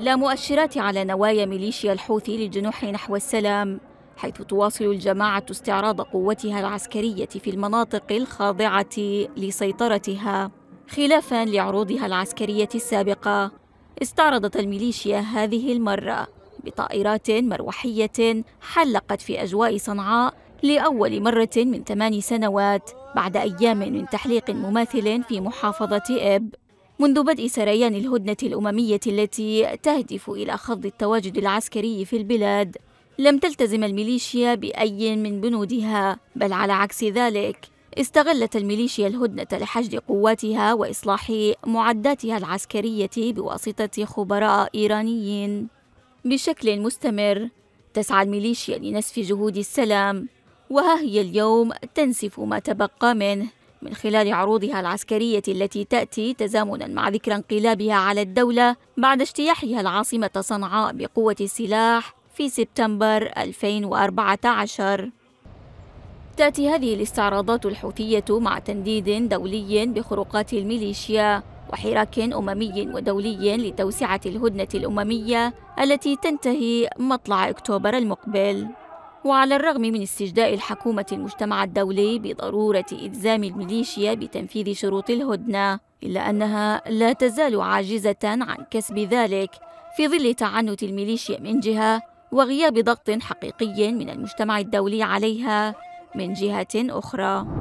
لا مؤشرات على نوايا ميليشيا الحوثي للجنوح نحو السلام حيث تواصل الجماعة استعراض قوتها العسكرية في المناطق الخاضعة لسيطرتها خلافا لعروضها العسكرية السابقة استعرضت الميليشيا هذه المرة بطائرات مروحية حلقت في أجواء صنعاء لأول مرة من ثمان سنوات بعد أيام من تحليق مماثل في محافظة إب منذ بدء سريان الهدنة الأممية التي تهدف إلى خفض التواجد العسكري في البلاد لم تلتزم الميليشيا بأي من بنودها بل على عكس ذلك استغلت الميليشيا الهدنة لحشد قواتها وإصلاح معداتها العسكرية بواسطة خبراء إيرانيين بشكل مستمر تسعى الميليشيا لنسف جهود السلام وها هي اليوم تنسف ما تبقى منه من خلال عروضها العسكرية التي تأتي تزامنا مع ذكرى انقلابها على الدولة بعد اجتياحها العاصمة صنعاء بقوة السلاح في سبتمبر 2014 تأتي هذه الاستعراضات الحوثية مع تنديد دولي بخروقات الميليشيا وحراك أممي ودولي لتوسعة الهدنة الأممية التي تنتهي مطلع أكتوبر المقبل وعلى الرغم من استجداء الحكومة المجتمع الدولي بضرورة إلزام الميليشيا بتنفيذ شروط الهدنة إلا أنها لا تزال عاجزة عن كسب ذلك في ظل تعنت الميليشيا من جهة وغياب ضغط حقيقي من المجتمع الدولي عليها من جهة أخرى